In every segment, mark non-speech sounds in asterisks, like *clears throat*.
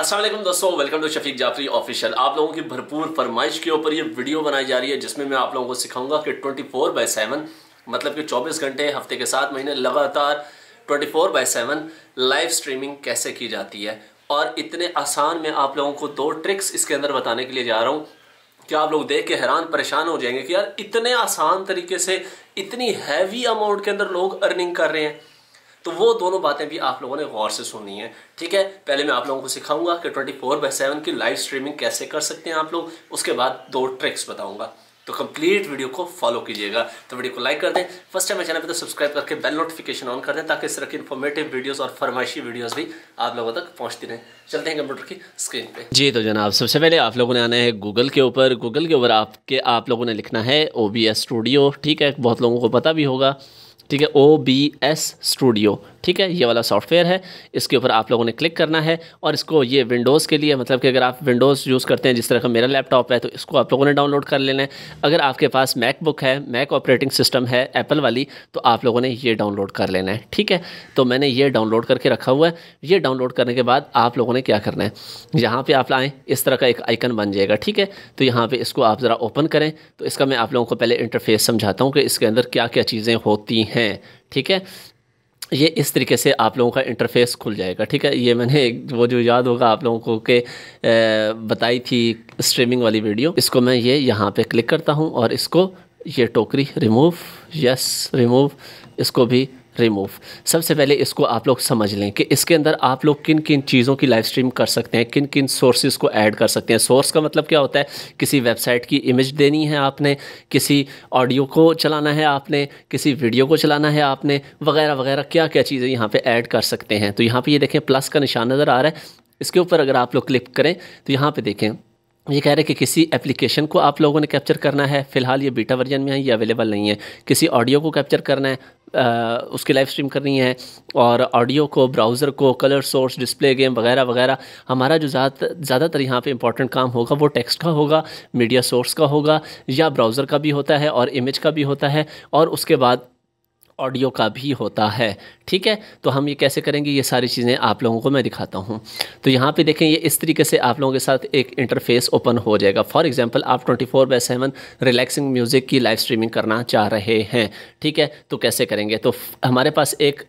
असलम दोस्तों welcome to Shafiq Jafri official आप लोगों की भरपूर फरमाइश के ऊपर ये वीडियो बनाई जा रही है जिसमें मैं आप लोगों को सिखाऊंगा कि 24 फोर बाई सेवन मतलब कि 24 घंटे हफ्ते के सात महीने लगातार 24 four by seven live streaming कैसे की जाती है और इतने आसान में आप लोगों को दो ट्रिक्स इसके अंदर बताने के लिए जा रहा हूँ कि आप लोग देख के हैरान परेशान हो जाएंगे कि यार इतने आसान तरीके से इतनी हैवी अमाउंट के अंदर लोग अर्निंग कर रहे हैं तो वो दोनों बातें भी आप लोगों ने गौर से सुननी है ठीक है पहले मैं आप लोगों को सिखाऊंगा कि ट्वेंटी फोर बाई सेवन की लाइव स्ट्रीमिंग कैसे कर सकते हैं आप लोग उसके बाद दो ट्रिक्स बताऊंगा तो कंप्लीट वीडियो को फॉलो कीजिएगा तो वीडियो को लाइक कर दें फर्स्ट टाइम चैनल पे तो सब्सक्राइब करके बेल नोटिफिकेशन ऑन कर दें ताकि इस तरह की इन्फॉर्मेटिव वीडियोस और फरमाइशी वीडियोस भी आप लोगों तक पहुंचती रहें चलते हैं कंप्यूटर की स्क्रीन पे जी तो जनाब सबसे पहले आप लोगों ने आना है गूगल के ऊपर गूगल के ऊपर आपके आप लोगों ने लिखना है ओ स्टूडियो ठीक है बहुत लोगों को पता भी होगा ठीक है ओ बी एस स्टूडियो ठीक है ये वाला सॉफ्टवेयर है इसके ऊपर आप लोगों ने क्लिक करना है और इसको ये विंडोज़ के लिए मतलब कि अगर आप विंडोज़ यूज़ करते हैं जिस तरह का मेरा लैपटॉप है तो इसको आप लोगों ने डाउनलोड कर लेना है अगर आपके पास मैकबुक है मैक ऑपरेटिंग सिस्टम है एप्पल वाली तो आप लोगों ने ये डाउनलोड कर लेना है ठीक है तो मैंने ये डाउनलोड करके रखा हुआ है ये डाउनलोड करने के बाद आप लोगों ने क्या करना है यहाँ पर आप लाएँ इस तरह का एक आइकन बन जाएगा ठीक है तो यहाँ पर इसको आप ज़रा ओपन करें तो इसका मैं आप लोगों को पहले इंटरफेस समझाता हूँ कि इसके अंदर क्या क्या चीज़ें होती हैं ठीक है ये इस तरीके से आप लोगों का इंटरफेस खुल जाएगा ठीक है ये मैंने वो जो याद होगा आप लोगों को के बताई थी स्ट्रीमिंग वाली वीडियो इसको मैं ये यहाँ पे क्लिक करता हूँ और इसको ये टोकरी रिमूव यस रिमूव इसको भी रिमूव सबसे पहले इसको आप लोग समझ लें कि इसके अंदर आप लोग किन किन चीज़ों की लाइव स्ट्रीम कर सकते हैं किन किन सोर्सेज को ऐड कर सकते हैं सोर्स का मतलब क्या होता है किसी वेबसाइट की इमेज देनी है आपने किसी ऑडियो को चलाना है आपने किसी वीडियो को चलाना है आपने वगैरह वगैरह क्या क्या चीज़ें यहाँ पर ऐड कर सकते हैं तो यहाँ पर ये यह देखें प्लस का निशान नज़र आ रहा है इसके ऊपर अगर आप लोग क्लिक करें तो यहाँ पर देखें ये कह रहे हैं कि किसी एप्लीकेशन को आप लोगों ने कैप्चर करना है फिलहाल ये बीटा वर्जन में है ये अवेलेबल नहीं है किसी ऑडियो को कैप्चर करना है उसकी लाइव स्ट्रीम करनी है और ऑडियो को ब्राउज़र को कलर सोर्स डिस्प्ले गेम वगैरह वगैरह हमारा जो ज़्यादातर यहाँ पे इंपॉर्टेंट काम होगा वो टेक्स्ट का होगा मीडिया सोर्स का होगा या ब्राउज़र का भी होता है और इमेज का भी होता है और उसके बाद ऑडियो का भी होता है ठीक है तो हम ये कैसे करेंगे ये सारी चीज़ें आप लोगों को मैं दिखाता हूँ तो यहाँ पे देखें ये इस तरीके से आप लोगों के साथ एक इंटरफेस ओपन हो जाएगा फॉर एग्जांपल आप 24 four by seven relaxing music की लाइव स्ट्रीमिंग करना चाह रहे हैं ठीक है तो कैसे करेंगे तो हमारे पास एक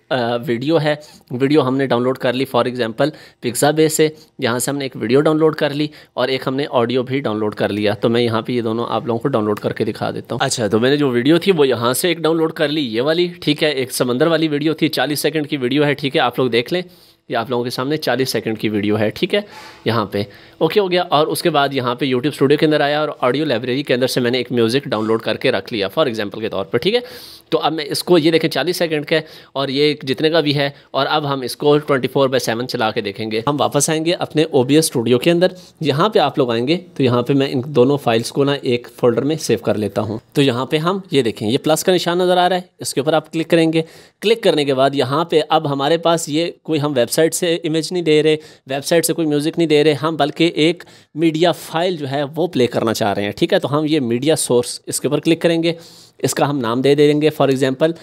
वीडियो है वीडियो हमने डाउनलोड कर ली फॉर एग्ज़ाम्पल पिक्ज़ा बे से यहाँ से हमने एक वीडियो डाउनलोड कर ली और एक हमने ऑडियो भी डाउनलोड कर लिया तो मैं यहाँ पर ये दोनों आप लोगों को डाउनलोड करके दिखा देता हूँ अच्छा तो मैंने जो वीडियो थी वो यहाँ से एक डाउनलोड कर ली ये वाली ठीक है एक समंदर वाली वीडियो थी चालीस सेकंड की वीडियो है ठीक है आप लोग देख लें ये आप लोगों के सामने 40 सेकंड की वीडियो है ठीक है यहाँ पे ओके हो गया और उसके बाद यहाँ पे यूट्यूब स्टूडियो के अंदर आया और ऑडियो लाइब्रेरी के अंदर से मैंने एक म्यूज़िक डाउनलोड करके रख लिया फॉर एग्जाम्पल के तौर पर ठीक है तो अब मैं इसको ये देखें चालीस सेकेंड का और ये जितने का भी है और अब हम इसको ट्वेंटी फोर बाई सेवन चला के देखेंगे हम वापस आएंगे अपने ओ स्टूडियो के अंदर यहाँ पर आप लोग आएंगे तो यहाँ पर मैं इन दोनों फाइल्स को ना एक फोल्डर में सेव कर लेता हूँ तो यहाँ पर हम ये देखें ये प्लस का निशान नज़र आ रहा है इसके ऊपर आप क्लिक करेंगे क्लिक करने के बाद यहाँ पर अब हमारे पास ये कोई हम वेबसाइट वेबसाइट से इमेज नहीं दे रहे वेबसाइट से कोई म्यूज़िक नहीं दे रहे हम बल्कि एक मीडिया फाइल जो है वो प्ले करना चाह रहे हैं ठीक है तो हम ये मीडिया सोर्स इसके ऊपर क्लिक करेंगे इसका हम नाम दे देंगे for example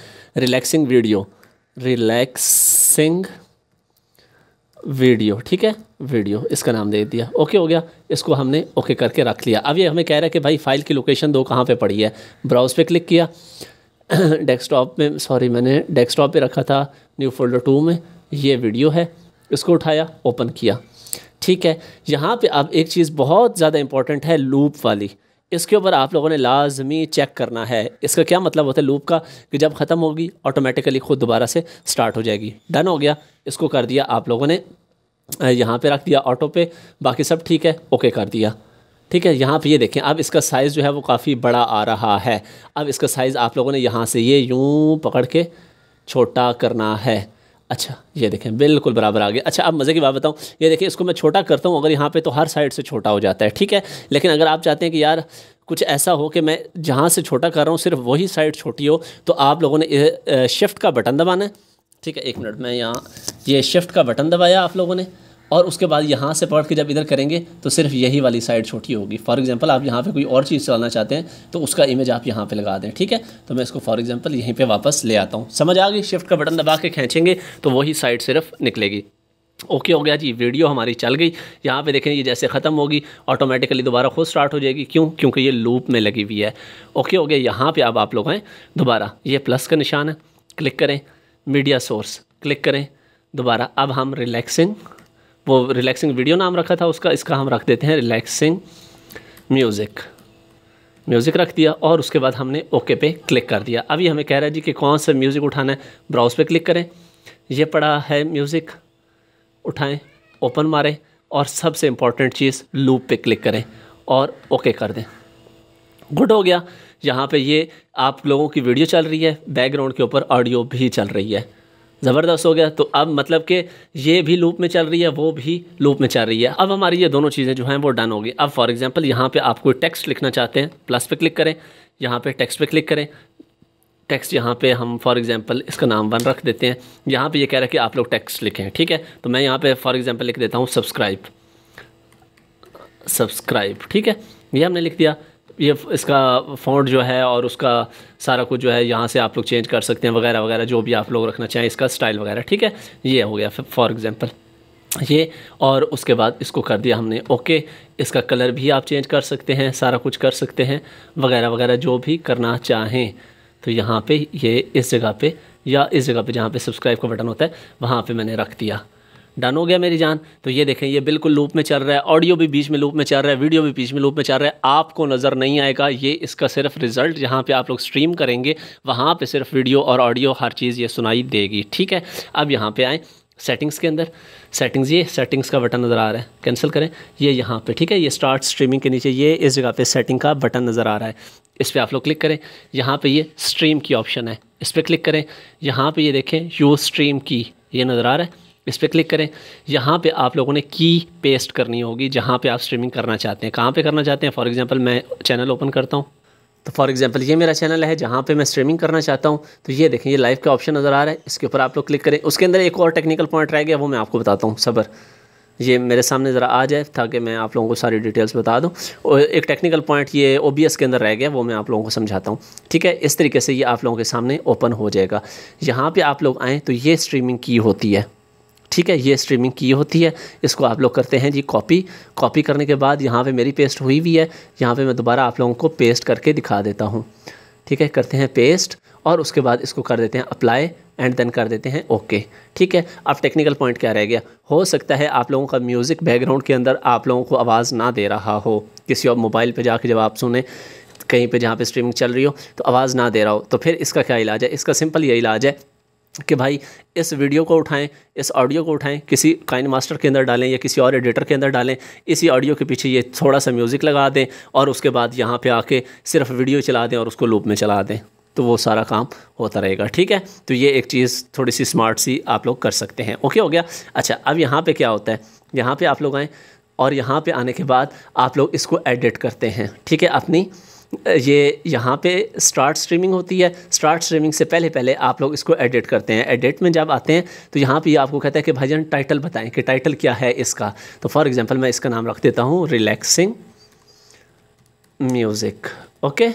relaxing video relaxing video ठीक है वीडियो इसका नाम दे दिया ओके हो गया इसको हमने ओके करके रख लिया अब ये हमें कह रहा है कि भाई फ़ाइल की लोकेशन दो कहाँ पे पड़ी है ब्राउज़ पे क्लिक किया डेस्कटॉप में सॉरी मैंने डेस्कटॉप पे रखा था न्यू फोल्डर टू में ये वीडियो है इसको उठाया ओपन किया ठीक है यहाँ पे अब एक चीज़ बहुत ज़्यादा इंपॉर्टेंट है लूप वाली इसके ऊपर आप लोगों ने लाजमी चेक करना है इसका क्या मतलब होता है लूप का कि जब ख़त्म होगी ऑटोमेटिकली ख़ुद दोबारा से स्टार्ट हो जाएगी डन हो गया इसको कर दिया आप लोगों ने यहाँ पे रख दिया ऑटो पे बाकी सब ठीक है ओके कर दिया ठीक है यहाँ पे ये देखें अब इसका साइज़ जो है वो काफ़ी बड़ा आ रहा है अब इसका साइज़ आप लोगों ने यहाँ से ये यूँ पकड़ के छोटा करना है अच्छा ये देखें बिल्कुल बराबर आ गया अच्छा अब मज़े की बात बताऊँ ये देखिए इसको मैं छोटा करता हूँ अगर यहाँ पे तो हर साइड से छोटा हो जाता है ठीक है लेकिन अगर आप चाहते हैं कि यार कुछ ऐसा हो कि मैं जहाँ से छोटा कर रहा हूँ सिर्फ वही साइड छोटी हो तो आप लोगों ने शिफ्ट का बटन दबाना है ठीक है एक मिनट में यहाँ ये शिफ्ट का बटन दबाया आप लोगों ने और उसके बाद यहाँ से पढ़ के जब इधर करेंगे तो सिर्फ यही वाली साइड छोटी होगी फॉर एग्जांपल आप यहाँ पे कोई और चीज़ चलाना चाहते हैं तो उसका इमेज आप यहाँ पे लगा दें ठीक है तो मैं इसको फॉर एग्जांपल यहीं पे वापस ले आता हूँ समझ आ गई शिफ्ट का बटन दबा के खींचेंगे तो वही साइड सिर्फ निकलेगी ओके हो गया जी वीडियो हमारी चल गई यहाँ पे देखें ये जैसे ख़त्म होगी ऑटोमेटिकली दोबारा खुद स्टार्ट हो जाएगी क्यों क्योंकि ये लूप में लगी हुई है ओके हो गया यहाँ पर अब आप लोग आएँ दोबारा ये प्लस का निशान है क्लिक करें मीडिया सोर्स क्लिक करें दोबारा अब हम रिलैक्सिंग वो रिलैक्सिंग वीडियो नाम रखा था उसका इसका हम रख देते हैं रिलैक्सिंग म्यूज़िक म्यूज़िक रख दिया और उसके बाद हमने ओके पे क्लिक कर दिया अभी हमें कह रहा है जी कि कौन सा म्यूज़िक उठाना है ब्राउज पे क्लिक करें ये पड़ा है म्यूज़िक उठाएं ओपन मारें और सबसे इम्पॉर्टेंट चीज़ लूप पे क्लिक करें और ओके कर दें गुड हो गया यहाँ पे ये आप लोगों की वीडियो चल रही है बैकग्राउंड के ऊपर ऑडियो भी चल रही है ज़बरदस्त हो गया तो अब मतलब कि ये भी लूप में चल रही है वो भी लूप में चल रही है अब हमारी ये दोनों चीज़ें जो हैं वो डन होगी अब फॉर एग्ज़ाम्पल यहाँ पे आप कोई टेक्स्ट लिखना चाहते हैं प्लस पे क्लिक करें यहाँ पे टेक्स्ट पे क्लिक करें टेक्स्ट यहाँ पे हम फॉर एग्जांपल इसका नाम वन रख देते हैं यहाँ पे ये यह कह रहा है कि आप लोग टेक्स्ट लिखें ठीक है तो मैं यहाँ पे फॉर एग्जांपल लिख देता हूँ सब्सक्राइब सब्सक्राइब ठीक है ये हमने लिख दिया ये इसका फ़ॉन्ट जो है और उसका सारा कुछ जो है यहाँ से आप लोग चेंज कर सकते हैं वगैरह वगैरह जो भी आप लोग रखना चाहें इसका स्टाइल वगैरह ठीक है ये हो गया फॉर एग्ज़ाम्पल ये और उसके बाद इसको कर दिया हमने ओके इसका कलर भी आप चेंज कर सकते हैं सारा कुछ कर सकते हैं वगैरह वगैरह जो भी करना चाहें तो यहाँ पे ये इस जगह पे या इस जगह पे जहाँ पे सब्सक्राइब का बटन होता है वहाँ पे मैंने रख दिया डन हो गया मेरी जान तो ये देखें ये बिल्कुल लूप में चल रहा है ऑडियो भी बीच में लूप में चल रहा है वीडियो भी बीच में लूप में चल रहा है आपको नज़र नहीं आएगा ये इसका सिर्फ रिज़ल्ट जहाँ पर आप लोग स्ट्रीम करेंगे वहाँ पर सिर्फ वीडियो और ऑडियो हर चीज़ ये सुनाई देगी ठीक है अब यहाँ पर आएँ सेटिंग्स के अंदर सेटिंग्स ये सेटिंग्स का बटन नज़र आ रहा है कैंसिल करें ये यहाँ पे ठीक है ये स्टार्ट स्ट्रीमिंग के नीचे ये इस जगह पे सेटिंग का बटन नज़र आ रहा है इस पर आप लोग क्लिक करें यहाँ पे ये स्ट्रीम की ऑप्शन है इस पर क्लिक करें यहाँ पे ये देखें यू स्ट्रीम की ये नज़र आ रहा है इस पर क्लिक करें यहाँ पे आप लोगों ने की पेस्ट करनी होगी जहाँ पे आप स्ट्रीमिंग करना चाहते हैं कहाँ पे करना चाहते हैं फॉर एग्जांपल मैं चैनल ओपन करता हूँ तो फॉर एग्जांपल ये मेरा चैनल है जहाँ पे मैं स्ट्रीमिंग करना चाहता हूँ तो ये देखें ये लाइव का ऑप्शन नज़र आ रहा है इसके ऊपर आप लोग क्लिक करें उसके अंदर एक और टेक्निकल पॉइंट रह गया वो मैं आपको बताता हूँ सबर ये मेरे सामने ज़रा आ जाए ताकि मैं आप लोगों को सारी डिटेल्स बता दूं और एक टेक्निकल पॉइंट ये ओ के अंदर रह गया वो मैं आप लोगों को समझाता हूँ ठीक है इस तरीके से ये आप लोगों के सामने ओपन हो जाएगा यहाँ पे आप लोग आएँ तो ये स्ट्रीमिंग की होती है ठीक है ये स्ट्रीमिंग की होती है इसको आप लोग करते हैं जी कॉपी कॉपी करने के बाद यहाँ पे मेरी पेस्ट हुई भी है यहाँ पे मैं दोबारा आप लोगों को पेस्ट करके दिखा देता हूँ ठीक है करते हैं पेस्ट और उसके बाद इसको कर देते हैं अप्लाई एंड देन कर देते हैं ओके ठीक है अब टेक्निकल पॉइंट क्या रह गया हो सकता है आप लोगों का म्यूज़िक बैकग्राउंड के अंदर आप लोगों को आवाज़ ना दे रहा हो किसी और मोबाइल पर जाके जब आप सुने कहीं पे जहाँ पे स्ट्रीमिंग चल रही हो तो आवाज़ ना दे रहा हो तो फिर इसका क्या इलाज है इसका सिंपल ये इलाज है कि भाई इस वीडियो को उठाएं इस ऑडियो को उठाएं किसी काइन मास्टर के अंदर डालें या किसी और एडिटर के अंदर डालें इसी ऑडियो के पीछे ये थोड़ा सा म्यूज़िक लगा दें और उसके बाद यहाँ पे आके सिर्फ वीडियो चला दें और उसको लूप में चला दें तो वो सारा काम होता रहेगा ठीक है तो ये एक चीज़ थोड़ी सी स्मार्ट सी आप लोग कर सकते हैं ओके हो गया अच्छा अब यहाँ पर क्या होता है यहाँ पर आप लोग आएँ और यहाँ पर आने के बाद आप लोग इसको एडिट करते हैं ठीक है अपनी ये यहाँ पे स्टार्ट स्ट्रीमिंग होती है स्टार्ट स्ट्रीमिंग से पहले पहले आप लोग इसको एडिट करते हैं एडिट में जब आते हैं तो यहाँ पे आपको कहता है कि भाईजान टाइटल बताएं कि टाइटल क्या है इसका तो फॉर एग्ज़ाम्पल मैं इसका नाम रख देता हूँ relaxing music okay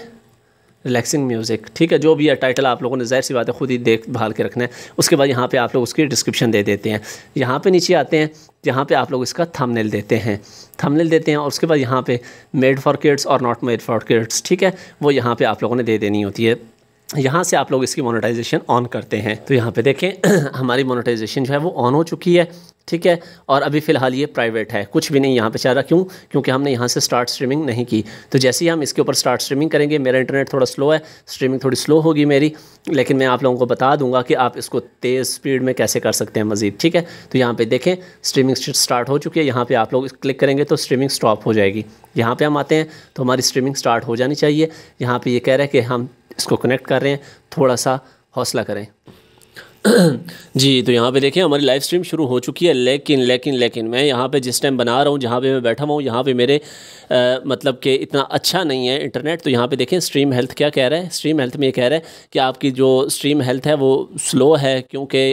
relaxing music ठीक है जो भी है टाइटल आप लोगों ने जाहिर सी बात है ख़ुद ही देख भाल के रखना है उसके बाद यहाँ पे आप लोग उसकी डिस्क्रिप्शन दे देते हैं यहाँ पे नीचे आते हैं यहाँ पे आप लोग इसका थंबनेल देते हैं थंबनेल देते हैं और उसके बाद यहाँ पे मेड फॉर किड्स और नॉट मेड फॉर किड्स ठीक है वो यहाँ पर आप लोगों ने दे देनी होती है यहाँ से आप लोग इसकी मोनेटाइजेशन ऑन करते हैं तो यहाँ पे देखें *clears throat* हमारी मोनेटाइजेशन जो है वो ऑन हो चुकी है ठीक है और अभी फ़िलहाल ये प्राइवेट है कुछ भी नहीं यहाँ पे चल रहा क्यों क्योंकि हमने यहाँ से स्टार्ट स्ट्रीमिंग नहीं की तो जैसे ही हम इसके ऊपर स्टार्ट स्ट्रीमिंग करेंगे मेरा इंटरनेट थोड़ा स्लो है स्ट्रीमिंग थोड़ी स्लो होगी मेरी लेकिन मैं आप लोगों को बता दूंगा कि आप इसको तेज़ स्पीड में कैसे कर सकते हैं मज़ीद ठीक है तो यहाँ पर देखें स्ट्रीमिंग स्टार्ट हो चुकी है यहाँ पर आप लोग क्लिक करेंगे तो स्ट्रीमिंग स्टॉप हो जाएगी यहाँ पर हम आते हैं तो हमारी स्ट्रीमिंग स्टार्ट हो जानी चाहिए यहाँ पर ये कह रहा है कि हम इसको कनेक्ट कर रहे हैं थोड़ा सा हौसला करें *clears throat* जी तो यहाँ पे देखिए हमारी लाइव स्ट्रीम शुरू हो चुकी है लेकिन लेकिन लेकिन मैं यहाँ पे जिस टाइम बना रहा हूँ जहाँ पे मैं बैठा हुआ हूँ यहाँ पे मेरे आ, मतलब कि इतना अच्छा नहीं है इंटरनेट तो यहाँ पे देखें स्ट्रीम हेल्थ क्या कह रहा है स्ट्रीम हेल्थ में ये कह रहा है कि आपकी जो स्ट्रीम हेल्थ है वो स्लो है क्योंकि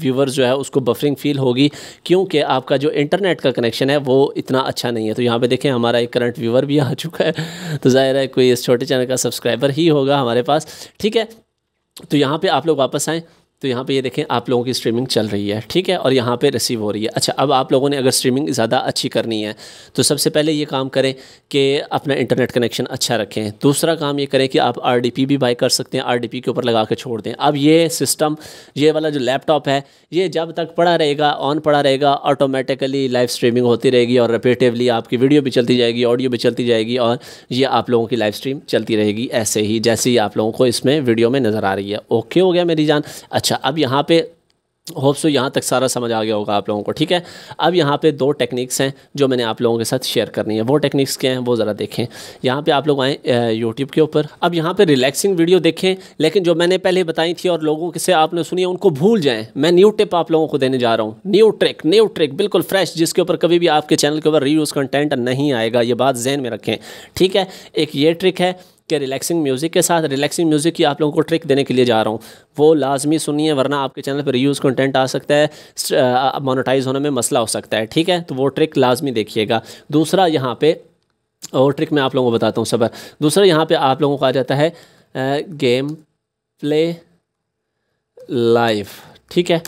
व्यूवर जो है उसको बफरिंग फील होगी क्योंकि आपका जो इंटरनेट का कनेक्शन है वो इतना अच्छा नहीं है तो यहाँ पर देखें हमारा एक करंट व्यूवर भी आ चुका है तो ज़ाहिर है कोई इस छोटे चैनल का सब्सक्राइबर ही होगा हमारे पास ठीक है तो यहाँ पर आप लोग वापस आएँ तो यहाँ पे ये देखें आप लोगों की स्ट्रीमिंग चल रही है ठीक है और यहाँ पे रिसीव हो रही है अच्छा अब आप लोगों ने अगर स्ट्रीमिंग ज़्यादा अच्छी करनी है तो सबसे पहले ये काम करें कि अपना इंटरनेट कनेक्शन अच्छा रखें दूसरा काम ये करें कि आप आर भी बाई कर सकते हैं आर के ऊपर लगा के छोड़ दें अब ये सिस्टम ये वाला जो लैपटॉप है ये जब तक पड़ा रहेगा ऑन पड़ा रहेगा ऑटोमेटिकली लाइव स्ट्रीमिंग होती रहेगी और रिपीटिवली आपकी वीडियो भी चलती जाएगी ऑडियो भी चलती जाएगी और ये आप लोगों की लाइव स्ट्रीम चलती रहेगी ऐसे ही जैसे ही आप लोगों को इसमें वीडियो में नज़र आ रही है ओके हो गया मेरी जान अच्छा अच्छा अब यहाँ पे होप सो तो यहाँ तक सारा समझ आ गया होगा आप लोगों को ठीक है अब यहाँ पे दो टेक्निक्स हैं जो मैंने आप लोगों के साथ शेयर करनी है वो टेक्निक्स क्या हैं वो ज़रा देखें यहाँ पे आप लोग आएँ यूट्यूब के ऊपर अब यहाँ पे रिलैक्सिंग वीडियो देखें लेकिन जो मैंने पहले बताई थी और लोगों से आपने सुनी उनको भूल जाएँ मैं न्यू टिप आप लोगों को देने जा रहा हूँ न्यू ट्रिक न्यू ट्रिक बिल्कुल फ्रेश जिसके ऊपर कभी भी आपके चैनल के ऊपर रीयूज़ कंटेंट नहीं आएगा ये बात जहन में रखें ठीक है एक ये ट्रिक है के रिलैक्सिंग म्यूज़िक के साथ रिलैक्सिंग म्यूज़िक की आप लोगों को ट्रिक देने के लिए जा रहा हूँ वो लाजमी सुनिए वरना आपके चैनल पर रीयूज़ कंटेंट आ सकता है मोनोटाइज होने में मसला हो सकता है ठीक है तो वो ट्रिक लाजमी देखिएगा दूसरा यहाँ पर और ट्रिक मैं आप लोगों को बताता हूँ सबर दूसरा यहाँ पर आप लोगों को आ जाता है गेम प्ले लाइफ ठीक है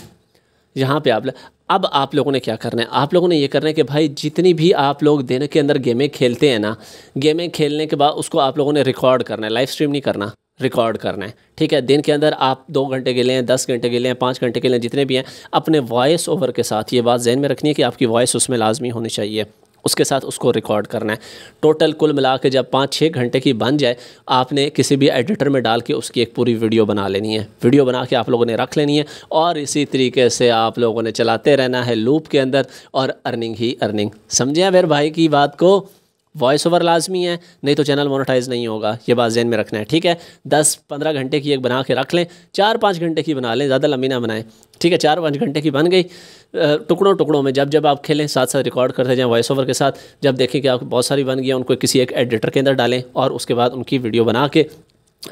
यहाँ पे आप अब आप लोगों ने क्या करना है आप लोगों ने ये करना है कि भाई जितनी भी आप लोग दिन के अंदर गेमें खेलते हैं ना गेमें खेलने के बाद उसको आप लोगों ने रिकॉर्ड करना है लाइव स्ट्रीम नहीं करना रिकॉर्ड करना है ठीक है दिन के अंदर आप दो घंटे के हैं दस घंटे के हैं पाँच घंटे के लिए जितने भी हैं अपने वॉइस ओवर के साथ ये बात जहन में रखनी है कि आपकी वॉइस उसमें लाजमी होनी चाहिए उसके साथ उसको रिकॉर्ड करना है टोटल कुल मिला के जब पाँच छः घंटे की बन जाए आपने किसी भी एडिटर में डाल के उसकी एक पूरी वीडियो बना लेनी है वीडियो बना के आप लोगों ने रख लेनी है और इसी तरीके से आप लोगों ने चलाते रहना है लूप के अंदर और अर्निंग ही अर्निंग समझें अबेर भाई की बात को वॉइस ओवर लाजमी है नहीं तो चैनल मोनेटाइज नहीं होगा ये बात जहन में रखना है ठीक है दस पंद्रह घंटे की एक बना के रख लें चार पाँच घंटे की बना लें ज़्यादा लंबी ना बनाएं ठीक है चार पाँच घंटे की बन गई टुकड़ों टुकड़ों में जब जब आप खेलें साथ साथ रिकॉर्ड करते जाएँ वॉइस ओवर के साथ जब देखें कि आप बहुत सारी बन गई उनको किसी एक एडिटर के अंदर डालें और उसके बाद उनकी वीडियो बना के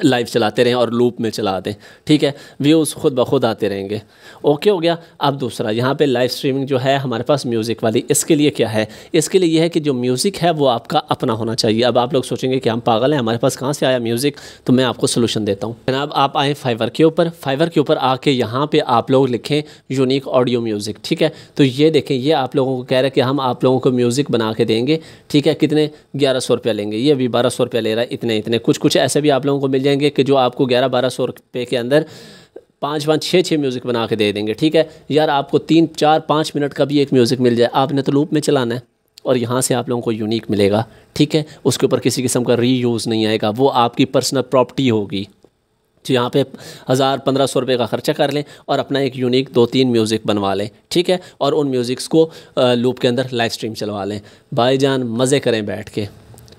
लाइव चलाते रहें और लूप में चला दें ठीक है व्यूज़ खुद ब खुद आते रहेंगे ओके हो गया अब दूसरा यहाँ पे लाइव स्ट्रीमिंग जो है हमारे पास म्यूज़िक वाली इसके लिए क्या है इसके लिए यह है कि जो म्यूज़िक है वो आपका अपना होना चाहिए अब आप लोग सोचेंगे कि हम पागल हैं हमारे पास कहाँ से आया म्यूज़िक तो मैं आपको सोलूशन देता हूँ जनाब आप आएँ फाइवर के ऊपर फाइवर के ऊपर आके यहाँ पर आप लोग लिखें यूनिक ऑडियो म्यूज़िक ठीक है तो ये देखें ये आप लोगों को कह रहा है कि हम आप लोगों को म्यूज़िक बना के देंगे ठीक है कितने ग्यारह सौ लेंगे ये भी बारह सौ रुपया ले रहा है इतने इतने कुछ कुछ ऐसे भी आप लोगों को मिल जाएंगे कि जो आपको ग्यारह बारह सौ रुपये के अंदर पाँच पाँच छः छः म्यूज़िक बना के दे देंगे ठीक है यार आपको तीन चार पाँच मिनट का भी एक म्यूज़िक मिल जाए आपने तो लूप में चलाना है और यहाँ से आप लोगों को यूनिक मिलेगा ठीक है उसके ऊपर किसी किस्म का री यूज़ नहीं आएगा वो आपकी पर्सनल प्रॉपर्टी होगी तो यहाँ पे हज़ार पंद्रह सौ रुपये का ख़र्चा कर लें और अपना एक यूनिक दो तीन म्यूज़िक बनवा लें ठीक है और उन म्यूज़िक्स को लूप के अंदर लाइव स्ट्रीम चलवा लें जान मज़े करें बैठ के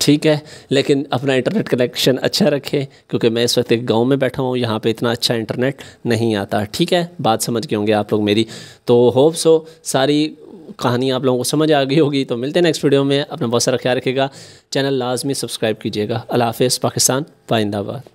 ठीक है लेकिन अपना इंटरनेट कनेक्शन अच्छा रखें क्योंकि मैं इस वक्त एक गांव में बैठा हूँ यहाँ पे इतना अच्छा इंटरनेट नहीं आता ठीक है बात समझ के होंगे आप लोग मेरी तो होप सो सारी कहानी आप लोगों को समझ आ गई होगी तो मिलते हैं नेक्स्ट वीडियो में अपना बहुत सारा ख्याल रखेगा चैनल लाजमी सब्सक्राइब कीजिएगा अलाफ़ पाकिस्तान पाइंदाबाद